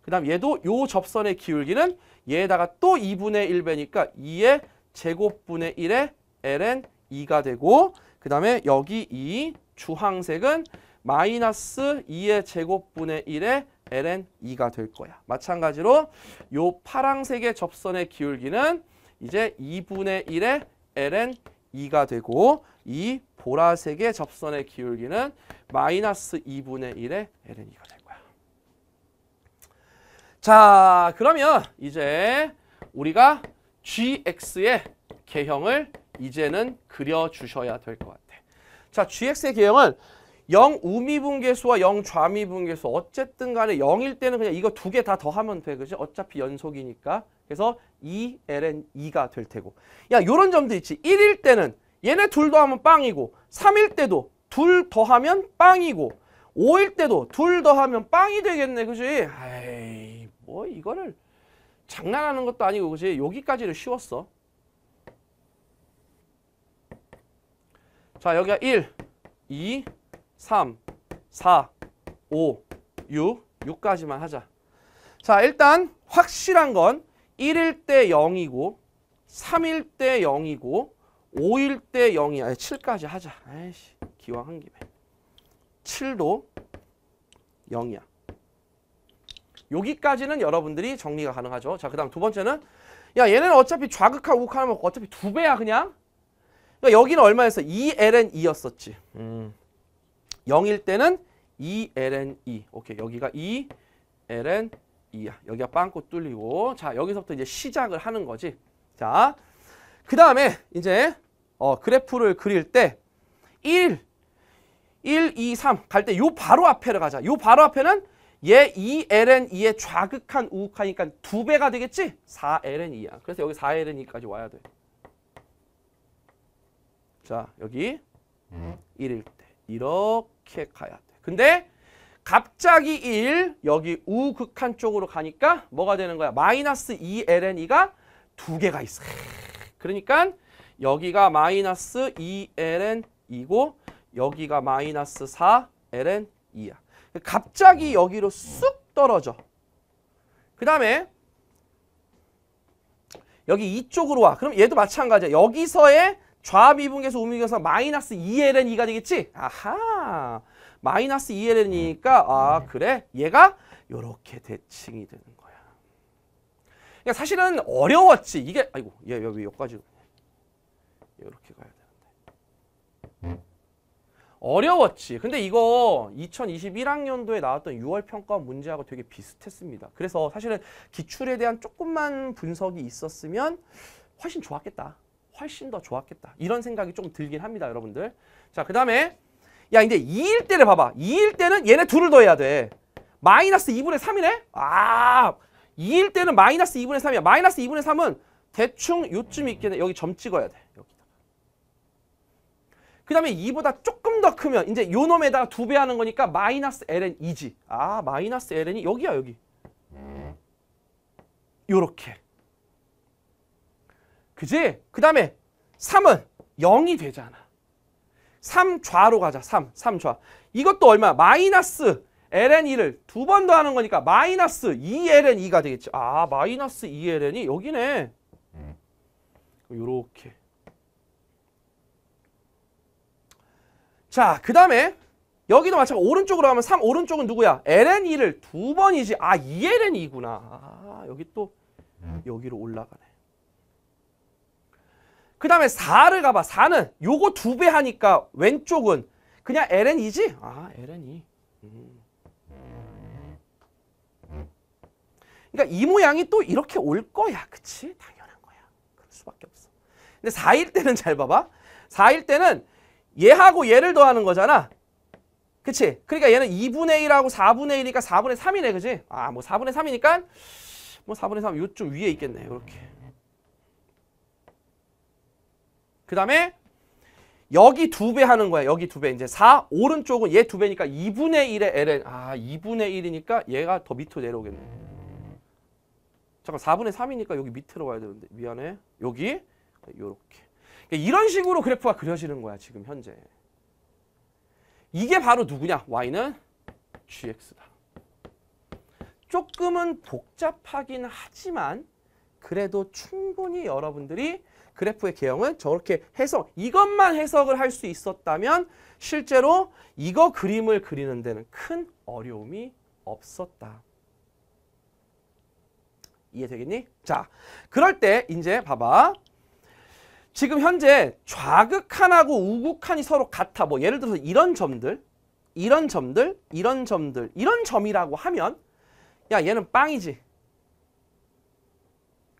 그 다음 얘도 요 접선의 기울기는 얘에다가 또 2분의 1배니까 2의 제곱분의 1에 ln2가 되고 그 다음에 여기 이 주황색은 마이너스 2의 제곱분의 1에 ln 2가 될 거야. 마찬가지로 요 파랑색의 접선의 기울기는 이제 2분의 1에 ln 2가 되고 이 보라색의 접선의 기울기는 마이너스 2분의 1에 ln 2가 될 거야. 자 그러면 이제 우리가 gx의 개형을 이제는 그려주셔야 될 것 같아. 자 gx의 개형을 영 우미분계수와 영 좌미분계수 어쨌든 간에 영일 때는 그냥 이거 두 개 다 더하면 돼. 그지 어차피 연속이니까. 그래서 2ln 2가 될 테고. 야, 요런 점도 있지. 1일 때는 얘네 둘 더하면 빵이고 3일 때도 둘 더하면 빵이고 5일 때도 둘 더하면 빵이 되겠네. 그지 에이, 뭐 이거를 장난하는 것도 아니고 그지 여기까지를 쉬웠어. 자, 여기가 1, 2, 3, 4, 5, 6, 6까지만 하자. 자, 일단 확실한 건 1일 때 0이고 3일 때 0이고 5일 때 0이 아니 7까지 하자. 아이씨, 기왕 한 김에. 7도 0이야. 여기까지는 여러분들이 정리가 가능하죠. 자, 그 다음 두 번째는 야, 얘는 어차피 좌극하고 우극하면 어차피 두 배야, 그냥. 그러니까 여기는 얼마였어? 2ln 2였었지. 음. 0일 때는 2 l n e 오케이. 여기가 ELNE야. 여기가 빵꾸 뚫리고. 자, 여기서부터 이제 시작을 하는 거지. 자. 그 다음에 이제 어, 그래프를 그릴 때 1, 1, 2, 3 갈 때 요 바로 앞에를 가자. 요 바로 앞에는 얘 2LNE의 좌극한 우극하니까 두 배가 되겠지? 4LNE야. 그래서 여기 4LNE까지 와야 돼. 자, 여기 1일 음. 때 이렇게 이렇게 가야 돼. 근데 갑자기 1 여기 우극한 쪽으로 가니까 뭐가 되는 거야? 마이너스 2LN이가 두 개가 있어. 그러니까 여기가 마이너스 2LN2고 여기가 마이너스 4LN2야. 갑자기 여기로 쑥 떨어져. 그 다음에 여기 이쪽으로 와. 그럼 얘도 마찬가지야. 여기서의 좌미분계에서우미분계서 마이너스 2ln이가 되겠지? 아하 마이너스 2ln이니까 음. 아 네. 그래 얘가 이렇게 대칭이 되는 거야. 그러니까 사실은 어려웠지 이게 아이고 얘 여기 여기까지 이렇게 가야 되는데 어려웠지. 근데 이거 2021학년도에 나왔던 6월 평가 문제하고 되게 비슷했습니다. 그래서 사실은 기출에 대한 조금만 분석이 있었으면 훨씬 좋았겠다. 훨씬 더 좋았겠다. 이런 생각이 좀 들긴 합니다, 여러분들. 자, 그 다음에 야, 이제 2일 때를 봐봐. 2일 때는 얘네 둘을 더해야 돼. 마이너스 2분의 3이네? 아, 2일 때는 마이너스 2분의 3이야. 마이너스 2분의 3은 대충 요쯤 있겠네. 여기 점 찍어야 돼. 그 다음에 2보다 조금 더 크면 이제 요 놈에다가 두 배 하는 거니까 마이너스 ln 2지. 아, 마이너스 ln이 여기야, 여기. 요렇게. 그지? 그 다음에 3은 0이 되잖아. 3좌로 가자. 3, 3좌. 이것도 얼마? 마이너스 ln2를 두 번 더 하는 거니까 마이너스 2ln2가 되겠지. 아, 마이너스 2ln이 여기네. 요렇게. 자, 그 다음에 여기도 마찬가지 오른쪽으로 가면 3 오른쪽은 누구야? ln2를 두 번이지. 아, 2ln2구나. 아, 여기 또 여기로 올라가네. 그 다음에 4를 가봐. 4는 요거 두 배 하니까 왼쪽은 그냥 LN이지? 아, LN이. 음. 그러니까 이 모양이 또 이렇게 올 거야. 그치? 당연한 거야. 그럴 수밖에 없어. 근데 4일 때는 잘 봐봐. 4일 때는 얘하고 얘를 더하는 거잖아. 그치? 그러니까 얘는 2분의 1하고 4분의 1이니까 4분의 3이네. 그치 아, 뭐 4분의 3이니까 뭐 4분의 3 요쯤 위에 있겠네. 이렇게. 그 다음에 여기 두 배 하는 거야. 여기 두 배. 이제 4, 오른쪽은 얘 두 배니까 2분의 1의 ln. 아, 2분의 1이니까 얘가 더 밑으로 내려오겠네. 잠깐, 4분의 3이니까 여기 밑으로 와야 되는데. 미안해. 여기, 요렇게. 그러니까 이런 식으로 그래프가 그려지는 거야. 지금 현재. 이게 바로 누구냐? y는 gx다. 조금은 복잡하긴 하지만 그래도 충분히 여러분들이 그래프의 개형은 저렇게 해석, 이것만 해석을 할 수 있었다면 실제로 이거 그림을 그리는 데는 큰 어려움이 없었다. 이해되겠니? 자, 그럴 때 이제 봐봐. 지금 현재 좌극한하고 우극한이 서로 같아. 뭐 예를 들어서 이런 점들, 이런 점들, 이런 점들, 이런 점이라고 하면 야 얘는 빵이지.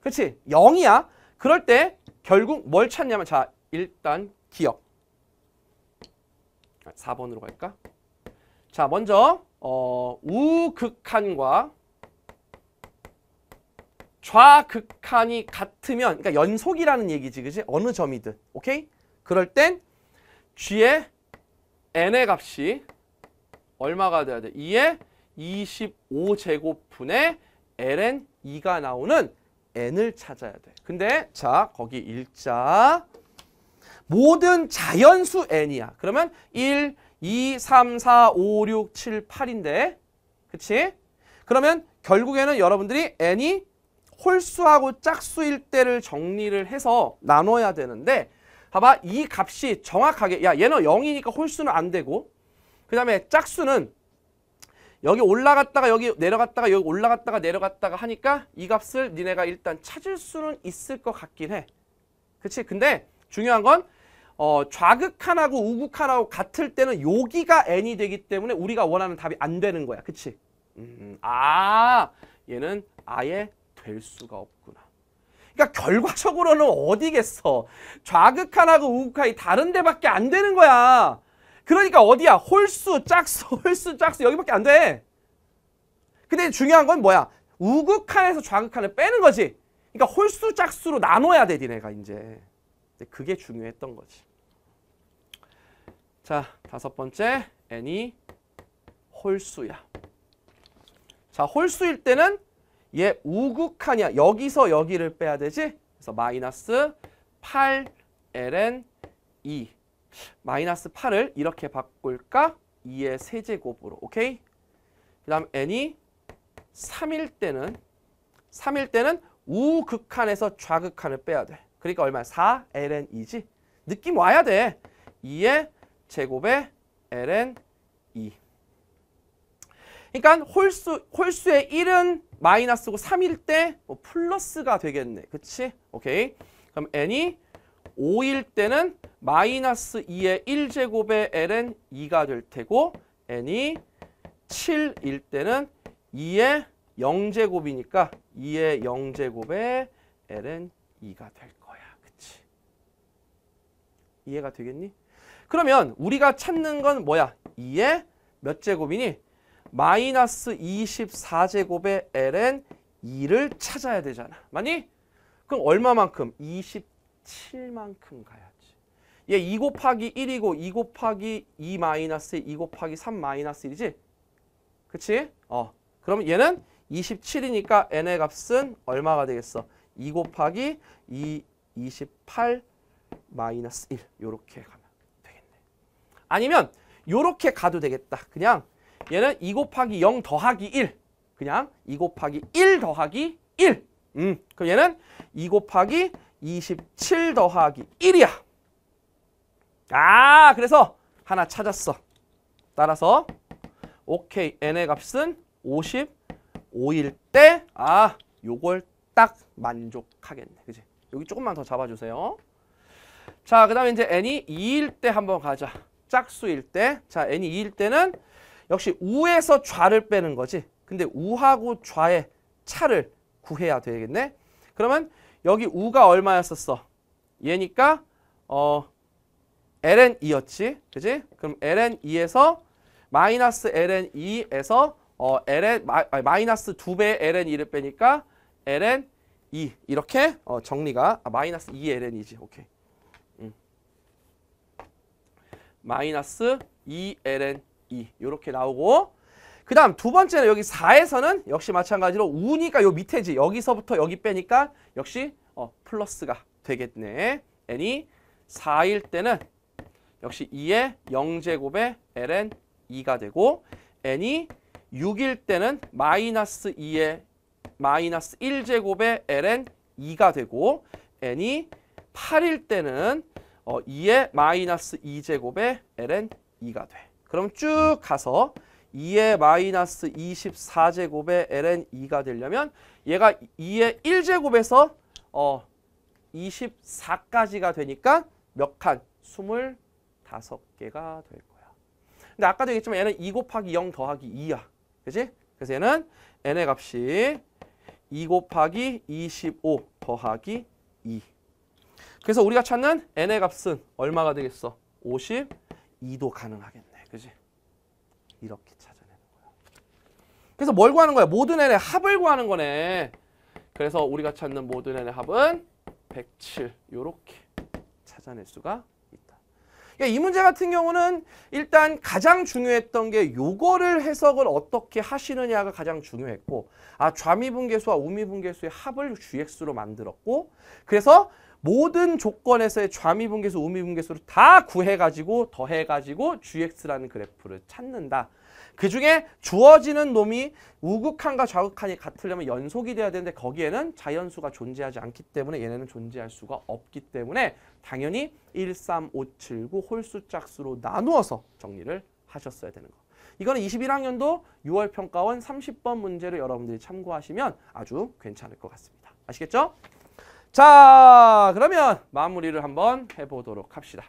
그렇지? 0이야. 그럴 때 결국 뭘 찾냐면 자 일단 기억 4번으로 갈까? 자 먼저 어, 우극한과 좌극한이 같으면 그러니까 연속이라는 얘기지 그지 어느 점이든 오케이 그럴 땐 g의 n의 값이 얼마가 돼야 돼 2의 25제곱분의 ln 2가 나오는 n을 찾아야 돼. 근데 자 거기 일자 모든 자연수 n이야. 그러면 1, 2, 3, 4, 5, 6, 7, 8인데 그치? 그러면 결국에는 여러분들이 n이 홀수하고 짝수일 때를 정리를 해서 나눠야 되는데 봐봐 이 값이 정확하게 야 얘는 0이니까 홀수는 안 되고 그 다음에 짝수는 여기 올라갔다가 여기 내려갔다가 여기 올라갔다가 내려갔다가 하니까 이 값을 니네가 일단 찾을 수는 있을 것 같긴 해. 그치? 근데 중요한 건 어, 좌극한하고 우극한하고 같을 때는 여기가 n이 되기 때문에 우리가 원하는 답이 안 되는 거야. 그치? 음, 음. 아 얘는 아예 될 수가 없구나. 그러니까 결과적으로는 어디겠어. 좌극한하고 우극한이 다른 데밖에 안 되는 거야. 그러니까 어디야? 홀수, 짝수, [laughs] 홀수, 짝수 여기밖에 안 돼. 근데 중요한 건 뭐야? 우극 한에서 좌극 한을 빼는 거지. 그러니까 홀수, 짝수로 나눠야 돼, 니네가 이제. 그게 중요했던 거지. 자, 다섯 번째. n이 홀수야. 자, 홀수일 때는 얘 우극 칸이야. 여기서 여기를 빼야 되지? 그래서 마이너스 8ln 2. E. 마이너스 8을 이렇게 바꿀까? 2의 세제곱으로. 오케이? 그 다음 n이 3일 때는 3일 때는 우극한에서 좌극한을 빼야 돼. 그러니까 얼마? 야4 ln 2지. 느낌 와야 돼. 2의 제곱에 ln 2. 그러니까 홀수 홀수의 1은 마이너스고 3일 때뭐 플러스가 되겠네. 그치? 오케이. 그럼 n이 5일 때는 마이너스 2의 1제곱의 ln 2가 될 테고 n이 7일 때는 2의 0제곱이니까 2의 0제곱의 ln 2가 될 거야. 그치? 이해가 되겠니? 그러면 우리가 찾는 건 뭐야? 2의 몇 제곱이니? 마이너스 24제곱의 ln 2를 찾아야 되잖아. 맞니? 그럼 얼마만큼? 24 7만큼 가야지. 얘2 곱하기 1이고 2 곱하기 2 마이너스 2 곱하기 3 마이너스 1이지? 그치? 어. 그럼 얘는 27이니까 n의 값은 얼마가 되겠어? 2 곱하기 2, 28 마이너스 1 요렇게 가면 되겠네. 아니면 요렇게 가도 되겠다. 그냥 얘는 2 곱하기 0 더하기 1 그냥 2 곱하기 1 더하기 1 음, 그럼 얘는 2 곱하기 27 더하기 1이야. 아, 그래서 하나 찾았어. 따라서 오케이, n의 값은 55일 때 아, 요걸 딱 만족하겠네. 그지 여기 조금만 더 잡아주세요. 자, 그 다음에 이제 n이 2일 때 한번 가자. 짝수일 때. 자, n이 2일 때는 역시 우에서 좌를 빼는 거지. 근데 우하고 좌의 차를 구해야 되겠네. 그러면 여기 우가 얼마였었어? 얘니까 어 ln2였지. 그지? 그럼 ln2에서 마이너스 ln2에서 어 ln 마, 마이너스 2배의 ln2를 빼니까 ln2 이렇게 어 정리가 아, 마이너스 2ln이지. 오케이. 음. 마이너스 2ln2 이렇게 나오고 그 다음 두 번째는 여기 4에서는 역시 마찬가지로 우니까 요 밑에지 여기서부터 여기 빼니까 역시 어, 플러스가 되겠네 n이 4일 때는 역시 2의 0제곱에 ln 2가 되고 n이 6일 때는 마이너스 2의 마이너스 1제곱에 ln 2가 되고 n이 8일 때는 어, 2의 마이너스 2제곱에 ln 2가 돼. 그럼 쭉 가서 2의 마이너스 24제곱에 ln 2가 되려면 얘가 2의 1제곱에서 어 24까지가 되니까 몇 칸? 25개가 될 거야. 근데 아까도 얘기했지만 얘는 2 곱하기 0 더하기 2야. 그지? 그래서 얘는 n의 값이 2 곱하기 25 더하기 2. 그래서 우리가 찾는 n의 값은 얼마가 되겠어? 52도 가능하겠네. 그지? 이렇게. 그래서 뭘 구하는 거야? 모든 n의 합을 구하는 거네. 그래서 우리가 찾는 모든 n의 합은 107이렇게 찾아낼 수가 있다. 그러니까 이 문제 같은 경우는 일단 가장 중요했던 게 요거를 해석을 어떻게 하시느냐가 가장 중요했고 아 좌미분계수와 우미분계수의 합을 주액수로 만들었고 그래서 모든 조건에서의 좌미분계수, 우미분계수를 다 구해가지고 더해가지고 gx라는 그래프를 찾는다. 그중에 주어지는 놈이 우극한과 좌극한이 같으려면 연속이 돼야 되는데 거기에는 자연수가 존재하지 않기 때문에 얘네는 존재할 수가 없기 때문에 당연히 1, 3, 5, 7, 9 홀수 짝수로 나누어서 정리를 하셨어야 되는 거. 이거는 21학년도 6월 평가원 30번 문제를 여러분들이 참고하시면 아주 괜찮을 것 같습니다. 아시겠죠? 자, 그러면 마무리를 한번 해보도록 합시다.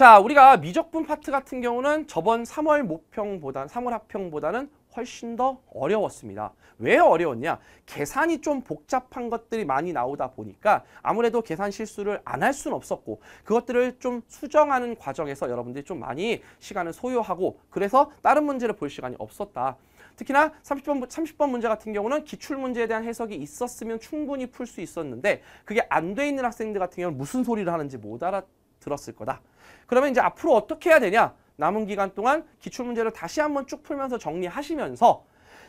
자, 우리가 미적분 파트 같은 경우는 저번 3월 모평보다 3월 합평보다는 훨씬 더 어려웠습니다. 왜 어려웠냐? 계산이 좀 복잡한 것들이 많이 나오다 보니까 아무래도 계산 실수를 안 할 수는 없었고 그것들을 좀 수정하는 과정에서 여러분들이 좀 많이 시간을 소요하고 그래서 다른 문제를 볼 시간이 없었다. 특히나 30번, 30번 문제 같은 경우는 기출문제에 대한 해석이 있었으면 충분히 풀 수 있었는데 그게 안 돼 있는 학생들 같은 경우는 무슨 소리를 하는지 못 알았 들었을 거다. 그러면 이제 앞으로 어떻게 해야 되냐? 남은 기간 동안 기출 문제를 다시 한번 쭉 풀면서 정리하시면서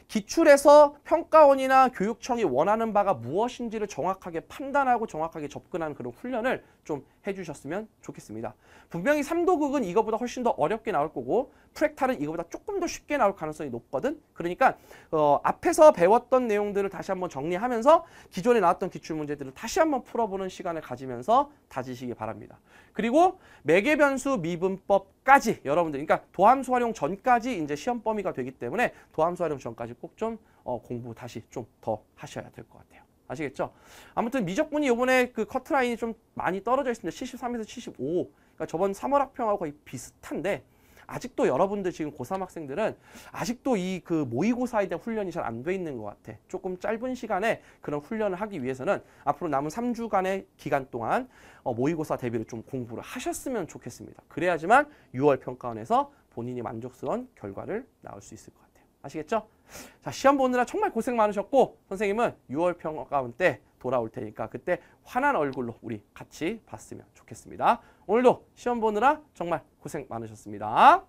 기출에서 평가원이나 교육청이 원하는 바가 무엇인지를 정확하게 판단하고 정확하게 접근하는 그런 훈련을 좀 해주셨으면 좋겠습니다. 분명히 3도극은 이거보다 훨씬 더 어렵게 나올 거고 프랙탈은 이거보다 조금 더 쉽게 나올 가능성이 높거든. 그러니까 어, 앞에서 배웠던 내용들을 다시 한번 정리하면서 기존에 나왔던 기출문제들을 다시 한번 풀어보는 시간을 가지면서 다지시기 바랍니다. 그리고 매개변수 미분법까지 여러분들 그러니까 도함수 활용 전까지 이제 시험 범위가 되기 때문에 도함수 활용 전까지 꼭 좀 어, 공부 다시 좀 더 하셔야 될 것 같아요. 아시겠죠? 아무튼 미적분이 요번에 그 커트라인이 좀 많이 떨어져 있습니다. 73에서 75. 그러니까 저번 3월 학평하고 거의 비슷한데 아직도 여러분들 지금 고3 학생들은 아직도 이 그 모의고사에 대한 훈련이 잘 안 돼 있는 것 같아. 조금 짧은 시간에 그런 훈련을 하기 위해서는 앞으로 남은 3주간의 기간 동안 어, 모의고사 대비를 좀 공부를 하셨으면 좋겠습니다. 그래야지만 6월 평가원에서 본인이 만족스러운 결과를 나올 수 있을 것 같아요. 아시겠죠? 자, 시험 보느라 정말 고생 많으셨고 선생님은 6월 평가원 때 돌아올 테니까 그때 환한 얼굴로 우리 같이 봤으면 좋겠습니다. 오늘도 시험 보느라 정말 고생 많으셨습니다.